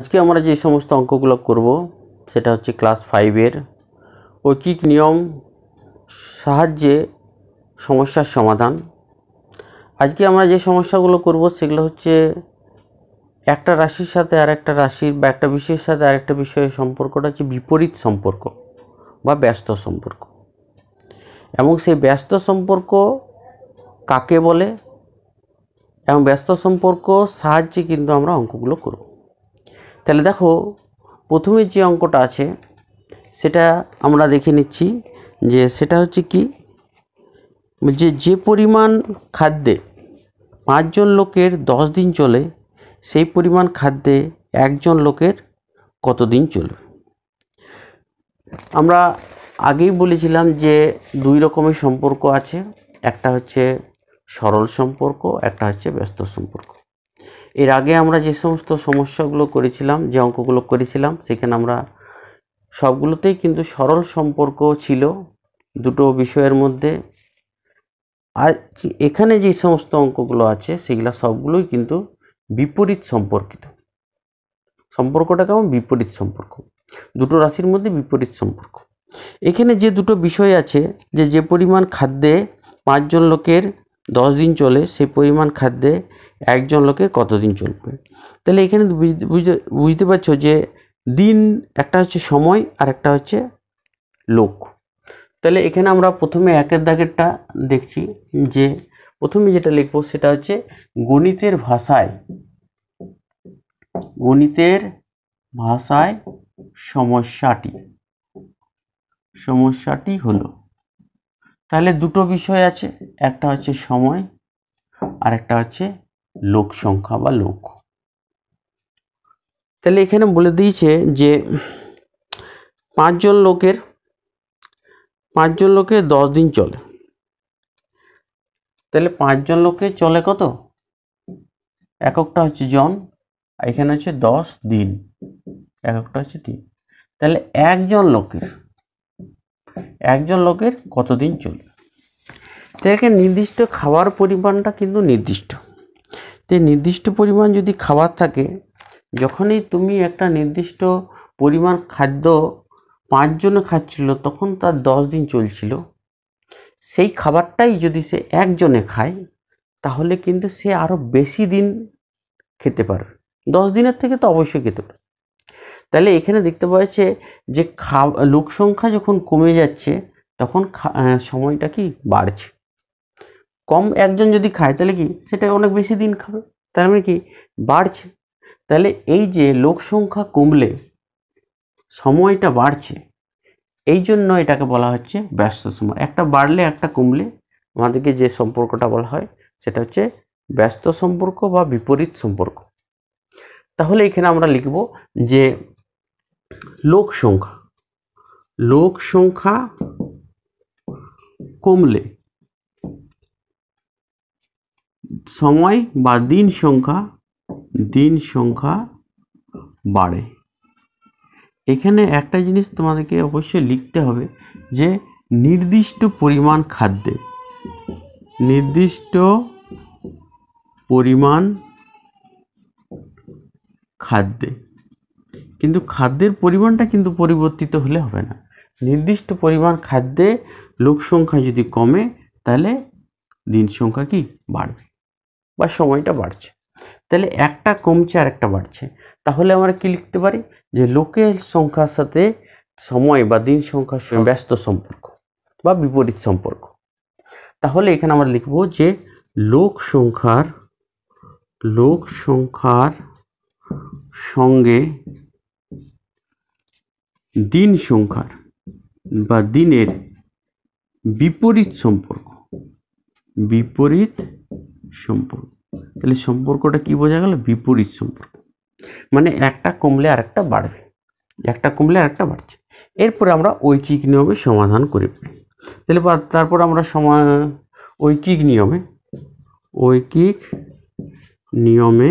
আজকে আমরা যে সমস্ত অঙ্কগুলো করব সেটা হচ্ছে ক্লাস ফাইভের ঐকিক নিয়ম সাহায্যে সমস্যার সমাধান আজকে আমরা যে সমস্যাগুলো করব সেগুলো হচ্ছে একটা রাশির সাথে আর একটা রাশির বা একটা বিষয়ের সাথে আর একটা বিষয়ের সম্পর্কটা হচ্ছে বিপরীত সম্পর্ক বা ব্যস্ত সম্পর্ক এবং সেই ব্যস্ত সম্পর্ক কাকে বলে এবং ব্যস্ত সম্পর্ক সাহায্যে কিন্তু আমরা অঙ্কগুলো করব তাহলে দেখো প্রথমে যে অঙ্কটা আছে সেটা আমরা দেখে নিচ্ছি যে সেটা হচ্ছে কি বলছে যে পরিমাণ খাদ্যে পাঁচজন লোকের দশ দিন চলে সেই পরিমাণ খাদ্যে একজন লোকের কত দিন চলবে আমরা আগেই বলেছিলাম যে দুই রকমের সম্পর্ক আছে একটা হচ্ছে সরল সম্পর্ক একটা হচ্ছে ব্যস্ত সম্পর্ক এর আগে আমরা যে সমস্ত সমস্যাগুলো করেছিলাম যে অঙ্কগুলো করেছিলাম সেখানে আমরা সবগুলোতেই কিন্তু সরল সম্পর্ক ছিল দুটো বিষয়ের মধ্যে আর এখানে যে সমস্ত অঙ্কগুলো আছে সেগুলো সবগুলোই কিন্তু বিপরীত সম্পর্কিত সম্পর্কটা কেমন বিপরীত সম্পর্ক দুটো রাশির মধ্যে বিপরীত সম্পর্ক এখানে যে দুটো বিষয় আছে যে যে পরিমাণ খাদ্যে পাঁচজন লোকের দশ দিন চলে সে পরিমাণ খাদ্যে একজন লোকের কতদিন চলবে তাহলে এখানে বুঝতে পারছো যে দিন একটা হচ্ছে সময় আর একটা হচ্ছে লোক তাহলে এখানে আমরা প্রথমে একের দাগেরটা দেখছি যে প্রথমে যেটা লিখব সেটা হচ্ছে গণিতের ভাষায় গণিতের ভাষায় সমস্যাটি সমস্যাটি হলো তাহলে দুটো বিষয় আছে একটা হচ্ছে সময় আর একটা হচ্ছে লোক সংখ্যা বা লোক তাহলে এখানে বলে দিয়েছে যে পাঁচজন লোকের পাঁচজন লোকে দশ দিন চলে তাহলে পাঁচজন লোকে চলে কত এককটা হচ্ছে জন এখানে হচ্ছে দশ দিন এককটা হচ্ছে দিন তাহলে একজন লোকের একজন লোকের কতদিন চলবে তো নির্দিষ্ট খাওয়ার পরিমাণটা কিন্তু নির্দিষ্ট তো নির্দিষ্ট পরিমাণ যদি খাবার থাকে যখনই তুমি একটা নির্দিষ্ট পরিমাণ খাদ্য পাঁচজনে খাচ্ছিল তখন তার দশ দিন চলছিল সেই খাবারটাই যদি সে একজনে খায় তাহলে কিন্তু সে আরও বেশি দিন খেতে পারবে দশ দিনের থেকে তো অবশ্যই খেতে পারে তাহলে এখানে দেখতে পাওয়া যাচ্ছে যে খা লোক সংখ্যা যখন কমে যাচ্ছে তখন সময়টা কি বাড়ছে কম একজন যদি খায় তাহলে কি সেটা অনেক বেশি দিন খাবে তার মানে কি বাড়ছে তাহলে এই যে লোক সংখ্যা কমলে সময়টা বাড়ছে এই জন্য এটাকে বলা হচ্ছে ব্যস্ত সময় একটা বাড়লে একটা কমলে আমাদেরকে যে সম্পর্কটা বলা হয় সেটা হচ্ছে ব্যস্ত সম্পর্ক বা বিপরীত সম্পর্ক তাহলে এখানে আমরা লিখব যে লোক সংখ্যা লোক সংখ্যা কমলে সময় বা দিন সংখ্যা দিন সংখ্যা বাড়ে এখানে একটা জিনিস তোমাদেরকে অবশ্যই লিখতে হবে যে নির্দিষ্ট পরিমাণ খাদ্যে নির্দিষ্ট পরিমাণ খাদ্যে কিন্তু খাদ্যের পরিমাণটা কিন্তু পরিবর্তিত হলে হবে না নির্দিষ্ট পরিমাণ খাদ্যে লোক সংখ্যা যদি কমে তাহলে দিন সংখ্যা কি বাড়বে বা সময়টা বাড়ছে তাহলে একটা কমছে আর একটা বাড়ছে তাহলে আমরা কি লিখতে পারি যে লোকের সংখ্যার সাথে সময় বা দিন সংখ্যার ব্যস্ত সম্পর্ক বা বিপরীত সম্পর্ক তাহলে এখানে আমরা লিখব যে লোক সংখ্যার লোক সংখ্যার সঙ্গে দিন সংখ্যার বা দিনের বিপরীত সম্পর্ক বিপরীত সম্পর্ক তাহলে সম্পর্কটা কি বোঝা গেল বিপরীত সম্পর্ক মানে একটা কমলে আর একটা বাড়বে একটা কমলে আর একটা বাড়ছে এরপরে আমরা ঐকিক নিয়মে সমাধান করে ফেলি তাহলে তারপর আমরা সমা ঐকিক নিয়মে ঐকিক নিয়মে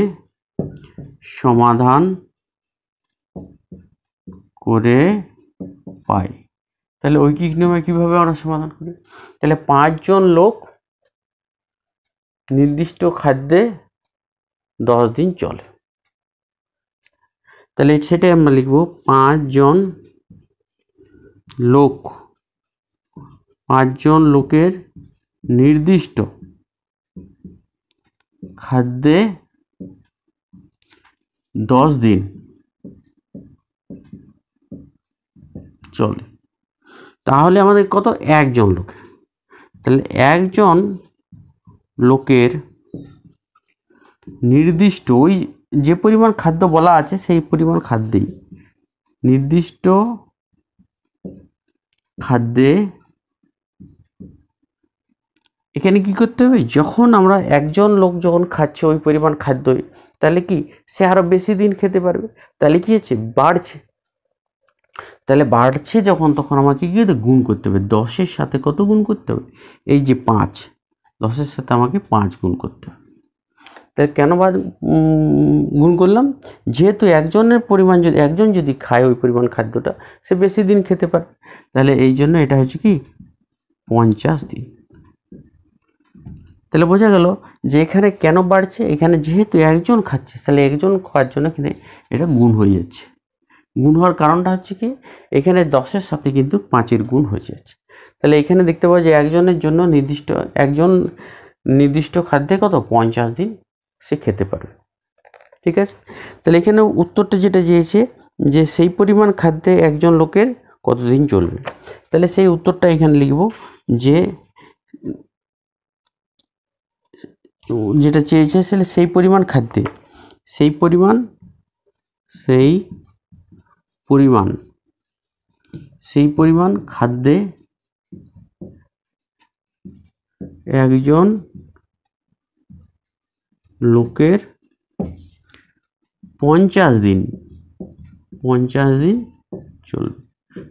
সমাধান করে পাই তাহলে ঐকিক নিয়মে কীভাবে আমরা সমাধান করি তাহলে পাঁচজন লোক নির্দিষ্ট খাদ্যে দশ দিন চলে তাহলে সেটাই আমরা লিখব পাঁচজন লোক পাঁচজন লোকের নির্দিষ্ট খাদ্যে দশ দিন চলে তাহলে আমাদের কত একজন লোকের তাহলে একজন লোকের নির্দিষ্ট ওই যে পরিমাণ খাদ্য বলা আছে সেই পরিমাণ খাদ্যেই নির্দিষ্ট খাদ্যে এখানে কি করতে হবে যখন আমরা একজন লোক যখন খাচ্ছে ওই পরিমাণ খাদ্য তাহলে কি সে আরও বেশি দিন খেতে পারবে তাহলে কি হচ্ছে বাড়ছে তাহলে বাড়ছে যখন তখন আমাকে কি গুণ করতে হবে দশের সাথে কত গুণ করতে হবে এই যে পাঁচ দশের সাথে আমাকে পাঁচ গুণ করতে হবে তাহলে কেন বা গুণ করলাম যেহেতু একজনের পরিমাণ যদি একজন যদি খায় ওই পরিমাণ খাদ্যটা সে বেশি দিন খেতে পারে তাহলে এই জন্য এটা হচ্ছে কি পঞ্চাশ দিন তাহলে বোঝা গেল যে এখানে কেন বাড়ছে এখানে যেহেতু একজন খাচ্ছে তাহলে একজন খাওয়ার জন্য এখানে এটা গুণ হয়ে যাচ্ছে গুণ হওয়ার কারণটা হচ্ছে কি এখানে দশের সাথে কিন্তু পাঁচের গুণ হয়ে যাচ্ছে তাহলে এখানে দেখতে পাওয়া যায় একজনের জন্য নির্দিষ্ট একজন নির্দিষ্ট খাদ্যে কত পঞ্চাশ দিন সে খেতে পারবে ঠিক আছে তাহলে এখানে উত্তরটা যেটা চেয়েছে যে সেই পরিমাণ খাদ্যে একজন লোকের কতদিন চলবে তাহলে সেই উত্তরটা এখানে লিখব যে যেটা চেয়েছে সেই পরিমাণ খাদ্যে সেই পরিমাণ সেই পরিমাণ সেই পরিমাণ খাদ্যে একজন লোকের পঞ্চাশ দিন পঞ্চাশ দিন চলবে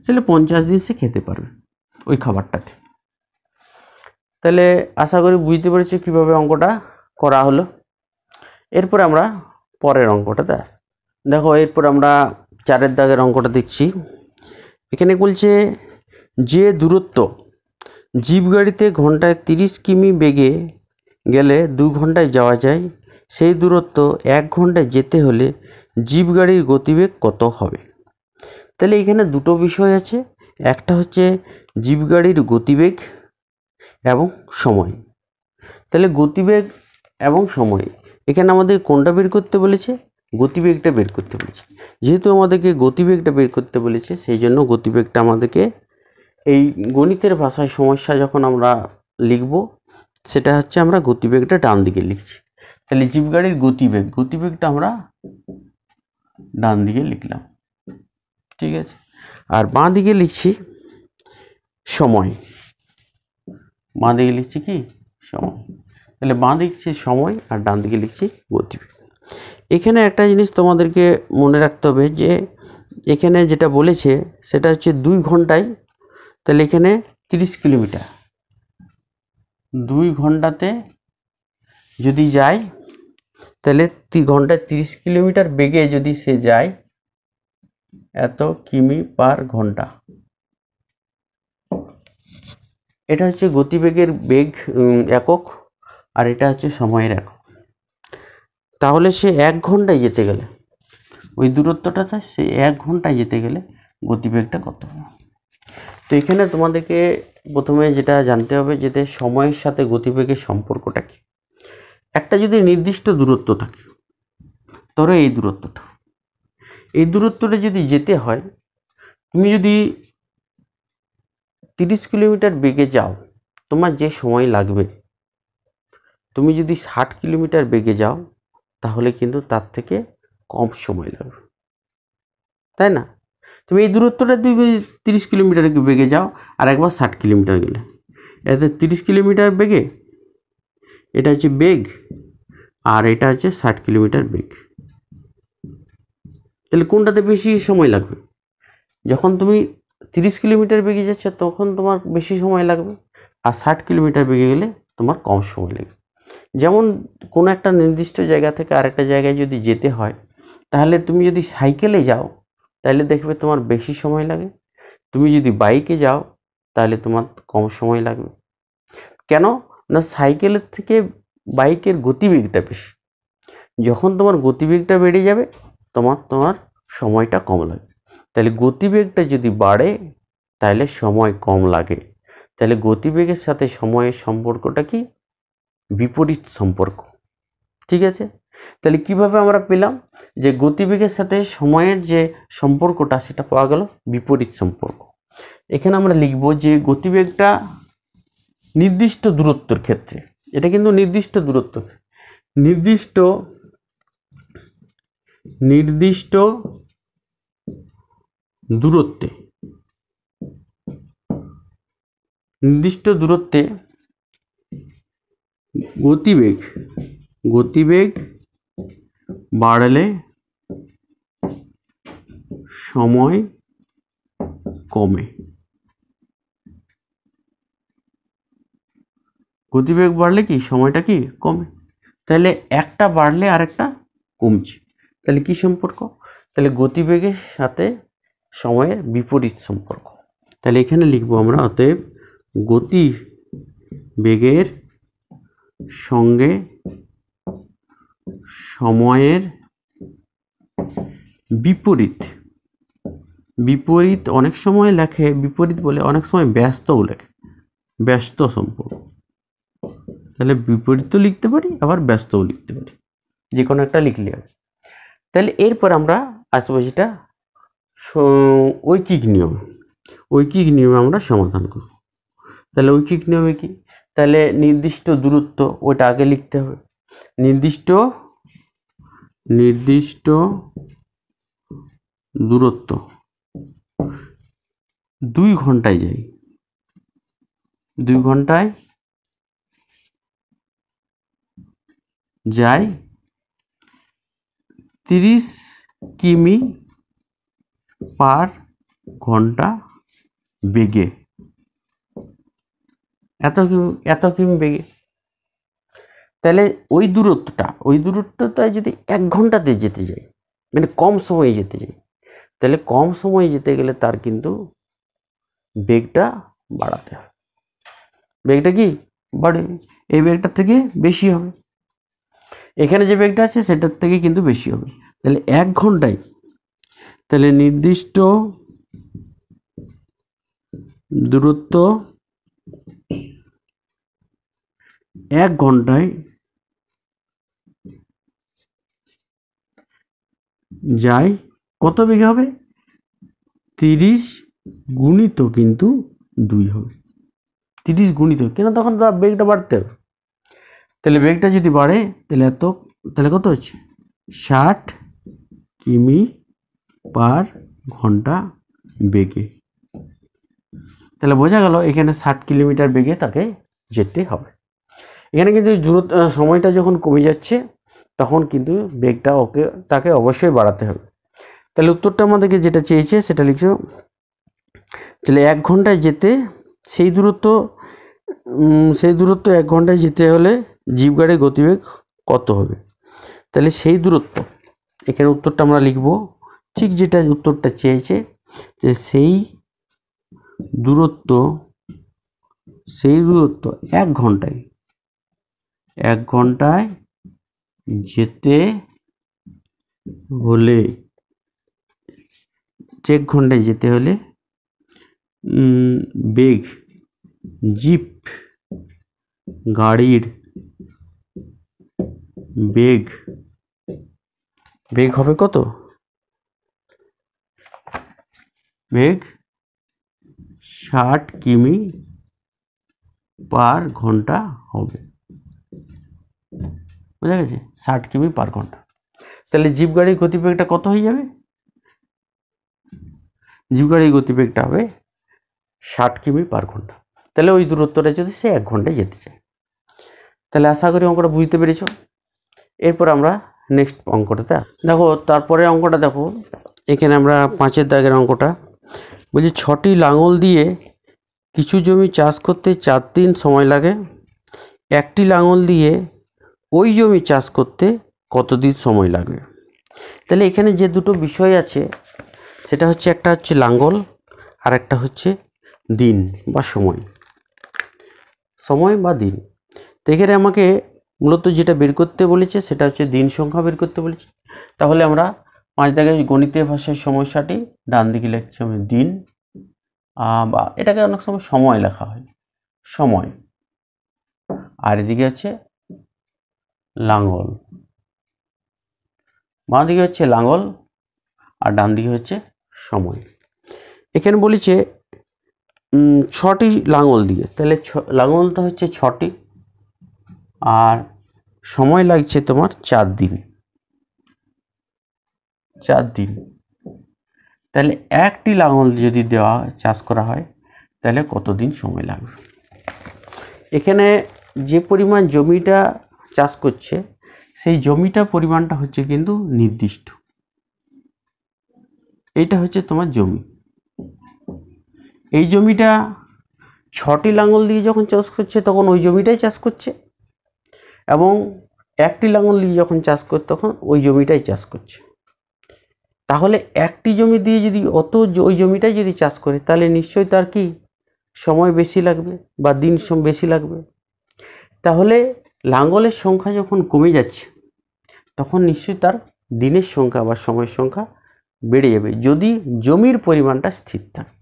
তাহলে পঞ্চাশ দিন সে খেতে পারবে ওই খাবারটাতে তাহলে আশা করি বুঝতে পেরেছি কীভাবে অঙ্কটা করা হলো এরপর আমরা পরের অঙ্কটাতে আস দেখো এরপর আমরা চারের দাগের অঙ্কটা দেখছি এখানে বলছে যে দূরত্ব জিপ গাড়িতে ঘন্টায় তিরিশ কিমি বেগে গেলে দু ঘন্টায় যাওয়া যায় সেই দূরত্ব এক ঘন্টায় যেতে হলে জিপ গাড়ির গতিবেগ কত হবে তাহলে এখানে দুটো বিষয় আছে একটা হচ্ছে জিপ গাড়ির গতিবেগ এবং সময় তাহলে গতিবেগ এবং সময় এখানে আমাদের কোনটা বের করতে বলেছে গতিবেগটা বের করতে বলেছে যেহেতু আমাদেরকে গতিবেগটা বের করতে বলেছে সেই জন্য গতিবেগটা আমাদেরকে এই গণিতের ভাষায় সমস্যা যখন আমরা লিখব সেটা হচ্ছে আমরা গতিবেগটা ডান দিকে লিখছি তাহলে জিপ গাড়ির গতিবেগ গতিবেগটা আমরা ডান দিকে লিখলাম ঠিক আছে আর বাঁ দিকে লিখছি সময় বাঁ দিকে লিখছি কি সময় তাহলে বাঁ দিকছি সময় আর ডান দিকে লিখছি গতিবেগ এখানে একটা জিনিস তোমাদেরকে মনে রাখতে হবে যে এখানে যেটা বলেছে সেটা হচ্ছে দুই ঘন্টায় তাহলে এখানে তিরিশ কিলোমিটার দুই ঘন্টাতে যদি যায় তাহলে তি ঘন্টায় তিরিশ কিলোমিটার বেগে যদি সে যায় এত কিমি পার ঘন্টা এটা হচ্ছে গতিবেগের বেগ একক আর এটা হচ্ছে সময়ের একক তাহলে সে এক ঘন্টায় যেতে গেলে ওই দূরত্বটা সে এক ঘন্টায় যেতে গেলে গতিবেগটা কত তো এখানে তোমাদেরকে প্রথমে যেটা জানতে হবে যে সময়ের সাথে গতিবেগের সম্পর্কটা কী একটা যদি নির্দিষ্ট দূরত্ব থাকে তবে এই দূরত্বটা এই দূরত্বটা যদি যেতে হয় তুমি যদি তিরিশ কিলোমিটার বেগে যাও তোমার যে সময় লাগবে তুমি যদি ষাট কিলোমিটার বেগে যাও তাহলে কিন্তু তার থেকে কম সময় লাগবে তাই না তুমি এই দূরত্বটা তুমি তিরিশ কিলোমিটার বেগে যাও আর একবার ষাট কিলোমিটার গেলে এতে তিরিশ কিলোমিটার বেগে এটা হচ্ছে বেগ আর এটা হচ্ছে ষাট কিলোমিটার বেগ তাহলে কোনটাতে বেশি সময় লাগবে যখন তুমি তিরিশ কিলোমিটার বেগে যাচ্ছ তখন তোমার বেশি সময় লাগবে আর ষাট কিলোমিটার বেগে গেলে তোমার কম সময় লাগবে যেমন কোনো একটা নির্দিষ্ট জায়গা থেকে আরেকটা জায়গায় যদি যেতে হয় তাহলে তুমি যদি সাইকেলে যাও তাহলে দেখবে তোমার বেশি সময় লাগে তুমি যদি বাইকে যাও তাহলে তোমার কম সময় লাগবে কেন না সাইকেলের থেকে বাইকের গতিবেগটা বেশি যখন তোমার গতিবেগটা বেড়ে যাবে তোমার তোমার সময়টা কম লাগে তাহলে গতিবেগটা যদি বাড়ে তাহলে সময় কম লাগে তাহলে গতিবেগের সাথে সময়ের সম্পর্কটা কি বিপরীত সম্পর্ক ঠিক আছে তাহলে কিভাবে আমরা পেলাম যে গতিবেগের সাথে সময়ের যে সম্পর্কটা সেটা পাওয়া গেল বিপরীত সম্পর্ক এখানে আমরা লিখব যে গতিবেগটা নির্দিষ্ট দূরত্বর ক্ষেত্রে এটা কিন্তু নির্দিষ্ট দূরত্ব নির্দিষ্ট নির্দিষ্ট দূরত্বে নির্দিষ্ট দূরত্বে গতিবেগ গতিবেগ বাড়লে সময় কমে গতিবেগ বাড়লে কি সময়টা কি কমে তাহলে একটা বাড়লে আরেকটা কমছে তাহলে কি সম্পর্ক তাহলে গতিবেগের সাথে সময়ের বিপরীত সম্পর্ক তাহলে এখানে লিখবো আমরা অতএব গতি বেগের সঙ্গে সময়ের বিপরীত বিপরীত অনেক সময় লেখে বিপরীত বলে অনেক সময় ব্যস্তও লেখে ব্যস্ত সম্পর্ক তাহলে বিপরীতও লিখতে পারি আবার ব্যস্তও লিখতে পারি যে কোনো একটা লিখলে হবে তাহলে এরপর আমরা আসবো যেটা ঐকিক নিয়ম ঐকিক নিয়মে আমরা সমাধান করব তাহলে ঐকিক নিয়মে কি তাহলে নির্দিষ্ট দূরত্ব ওটা আগে লিখতে হবে নির্দিষ্ট নির্দিষ্ট দূরত্ব দুই ঘন্টায় যাই দুই ঘন্টায় যাই তিরিশ কিমি পার ঘন্টা বেগে এত কি এত কিম বেগে তাহলে ওই দূরত্বটা ওই দূরত্বটায় যদি এক ঘন্টাতে যেতে যাই মানে কম সময়ে যেতে যাই তাহলে কম সময়ে যেতে গেলে তার কিন্তু বেগটা বাড়াতে হবে বেগটা কি বাড়ে এই বেগটার থেকে বেশি হবে এখানে যে বেগটা আছে সেটার থেকে কিন্তু বেশি হবে তাহলে এক ঘন্টায় তাহলে নির্দিষ্ট দূরত্ব এক ঘন্টায় যাই কত বিঘা হবে তিরিশ গুণিত কিন্তু দুই হবে তিরিশ গুণিত কেন তখন তো বেগটা বাড়তে হবে তাহলে বেগটা যদি বাড়ে তাহলে এত তাহলে কত হচ্ছে ষাট কিমি পার ঘন্টা বেগে তাহলে বোঝা গেল এখানে ষাট কিলোমিটার বেগে তাকে যেতে হবে এখানে কিন্তু দূরত্ব সময়টা যখন কমে যাচ্ছে তখন কিন্তু বেগটা ওকে তাকে অবশ্যই বাড়াতে হবে তাহলে উত্তরটা আমাদেরকে যেটা চেয়েছে সেটা লিখছো তাহলে এক ঘন্টায় যেতে সেই দূরত্ব সেই দূরত্ব এক ঘন্টায় যেতে হলে জিপ গাড়ির গতিবেগ কত হবে তাহলে সেই দূরত্ব এখানে উত্তরটা আমরা লিখব ঠিক যেটা উত্তরটা চেয়েছে যে সেই দূরত্ব সেই দূরত্ব এক ঘন্টায় এক ঘন্টায় যেতে হলে চেক ঘন্টায় যেতে হলে বেগ জিপ গাড়ির বেগ বেগ হবে কত বেগ ষাট কিমি পার ঘন্টা হবে বুঝা গেছে ষাট কিমি পার ঘন্টা তাহলে জিপ গাড়ির গতিবেগটা কত হয়ে যাবে জিপ গাড়ির গতিবেগটা হবে ষাট কিমি পার ঘন্টা তাহলে ওই দূরত্বটা যদি সে এক ঘন্টায় যেতে চায় তাহলে আশা করি অঙ্কটা বুঝতে পেরেছ এরপর আমরা নেক্সট অঙ্কটাতে দেখো তারপরে অঙ্কটা দেখো এখানে আমরা পাঁচের দাগের অঙ্কটা বলছি ছটি লাঙল দিয়ে কিছু জমি চাষ করতে চার দিন সময় লাগে একটি লাঙল দিয়ে ওই জমি চাষ করতে কতদিন সময় লাগবে তাহলে এখানে যে দুটো বিষয় আছে সেটা হচ্ছে একটা হচ্ছে লাঙ্গল আর একটা হচ্ছে দিন বা সময় সময় বা দিন তো এখানে আমাকে মূলত যেটা বের করতে বলেছে সেটা হচ্ছে দিন সংখ্যা বের করতে বলেছে তাহলে আমরা পাঁচ দাগে গণিতের ভাষায় সমস্যাটি ডান দিকে লেখছি আমি দিন বা এটাকে অনেক সময় সময় লেখা হয় সময় আর এদিকে আছে লাঙ্গল বাঁ দিকে হচ্ছে লাঙ্গল আর ডান দিকে হচ্ছে সময় এখানে বলেছে ছটি লাঙল দিয়ে তাহলে ছ লাঙলটা হচ্ছে ছটি আর সময় লাগছে তোমার চার দিন চার দিন তাহলে একটি লাঙল যদি দেওয়া চাষ করা হয় তাহলে কতদিন সময় লাগবে এখানে যে পরিমাণ জমিটা চাষ করছে সেই জমিটা পরিমাণটা হচ্ছে কিন্তু নির্দিষ্ট এইটা হচ্ছে তোমার জমি এই জমিটা ছটি লাঙল দিয়ে যখন চাষ করছে তখন ওই জমিটাই চাষ করছে এবং একটি লাঙল দিয়ে যখন চাষ করে তখন ওই জমিটাই চাষ করছে তাহলে একটি জমি দিয়ে যদি অত ওই জমিটাই যদি চাষ করে তাহলে নিশ্চয়ই তার কি সময় বেশি লাগবে বা দিন বেশি লাগবে তাহলে লাঙ্গলের সংখ্যা যখন কমে যাচ্ছে তখন নিশ্চয়ই তার দিনের সংখ্যা বা সময়ের সংখ্যা বেড়ে যাবে যদি জমির পরিমাণটা স্থির থাকে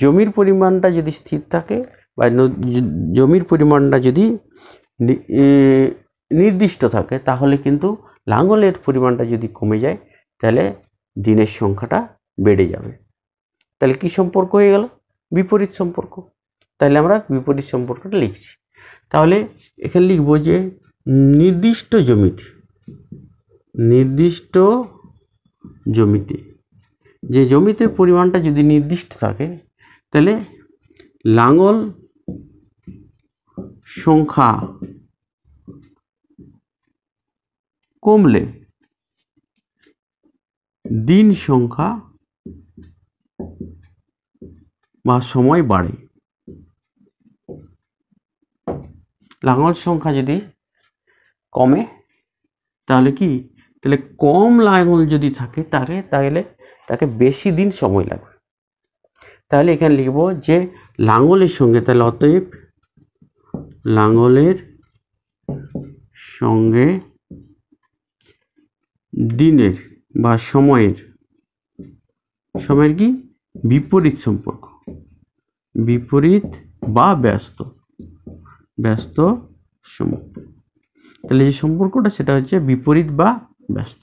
জমির পরিমাণটা যদি স্থির থাকে বা জমির পরিমাণটা যদি নির্দিষ্ট থাকে তাহলে কিন্তু লাঙ্গলের পরিমাণটা যদি কমে যায় তাহলে দিনের সংখ্যাটা বেড়ে যাবে তাহলে কি সম্পর্ক হয়ে গেল বিপরীত সম্পর্ক তাহলে আমরা বিপরীত সম্পর্কটা লিখছি তাহলে এখানে লিখব যে নির্দিষ্ট জমিতে নির্দিষ্ট জমিতে যে জমিতে পরিমাণটা যদি নির্দিষ্ট থাকে তাহলে লাঙল সংখ্যা কমলে দিন সংখ্যা বা সময় বাড়ে লাঙল সংখ্যা যদি কমে তাহলে কি তাহলে কম লাঙল যদি থাকে তাহলে তাহলে তাকে বেশি দিন সময় লাগবে তাহলে এখানে লিখব যে লাঙলের সঙ্গে তাহলে অতএব লাঙলের সঙ্গে দিনের বা সময়ের সময়ের কি বিপরীত সম্পর্ক বিপরীত বা ব্যস্ত ব্যস্ত সম্পর্ক তাহলে যে সম্পর্কটা সেটা হচ্ছে বিপরীত বা ব্যস্ত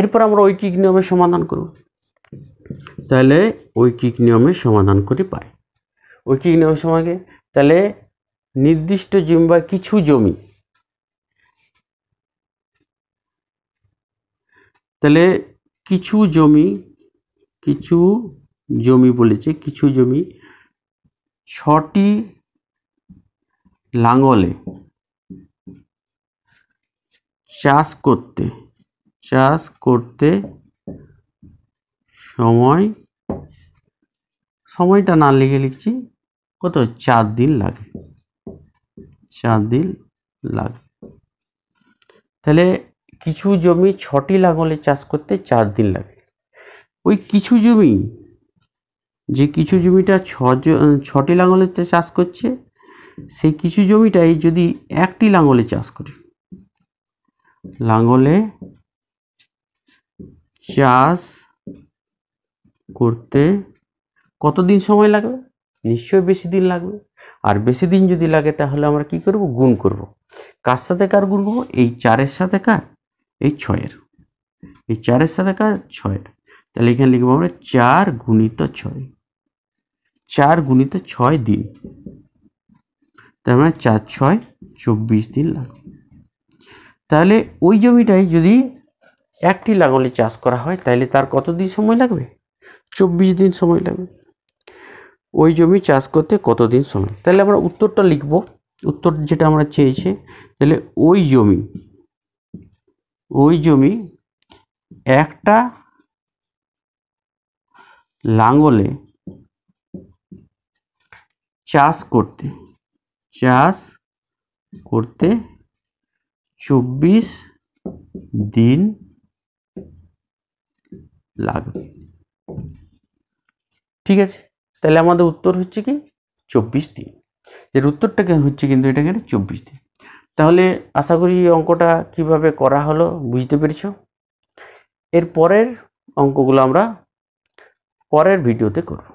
এরপর আমরা ঐকিক নিয়মে সমাধান করব তাহলে ঐকিক নিয়মে সমাধান করে পাই ঐকিক নিয়মের সমাগে তাহলে নির্দিষ্ট জমি বা কিছু জমি তাহলে কিছু জমি কিছু জমি বলেছে কিছু জমি ছটি লাঙলে চাষ করতে চাষ করতে সময় সময়টা না লিখে লিখছি কত চার দিন লাগে চার দিন লাগে তাহলে কিছু জমি ছটি লাঙলে চাষ করতে চার দিন লাগে ওই কিছু জমি যে কিছু জমিটা ছজন ছটি লাঙলেতে চাষ করছে সেই কিছু জমিটাই যদি একটি লাঙলে চাষ করি লাঙলে চাষ করতে কতদিন সময় লাগবে নিশ্চয় বেশি দিন লাগবে আর বেশি দিন যদি লাগে তাহলে আমরা কি করব গুণ করব কার সাথে কার গুণ করবো এই চারের সাথে কার এই ছয়ের এই চারের সাথে কার ছয়ের তাহলে এখানে লিখবো আমরা চার গুণিত ছয় চার গুণিত ছয় দিন তার মানে চার ছয় চব্বিশ দিন লাগবে তাহলে ওই জমিটাই যদি একটি লাঙলে চাষ করা হয় তাহলে তার কত দিন সময় লাগবে চব্বিশ দিন সময় লাগবে ওই জমি চাষ করতে কতদিন সময় তাহলে আমরা উত্তরটা লিখব উত্তর যেটা আমরা চেয়েছি তাহলে ওই জমি ওই জমি একটা লাঙলে চাষ করতে চাষ করতে চব্বিশ দিন লাগবে ঠিক আছে তাহলে আমাদের উত্তর হচ্ছে কি চব্বিশ দিন এর উত্তরটা হচ্ছে কিন্তু এটা কেন চব্বিশ দিন তাহলে আশা করি অঙ্কটা কিভাবে করা হলো বুঝতে পেরেছ এর পরের অঙ্কগুলো আমরা পরের ভিডিওতে করবো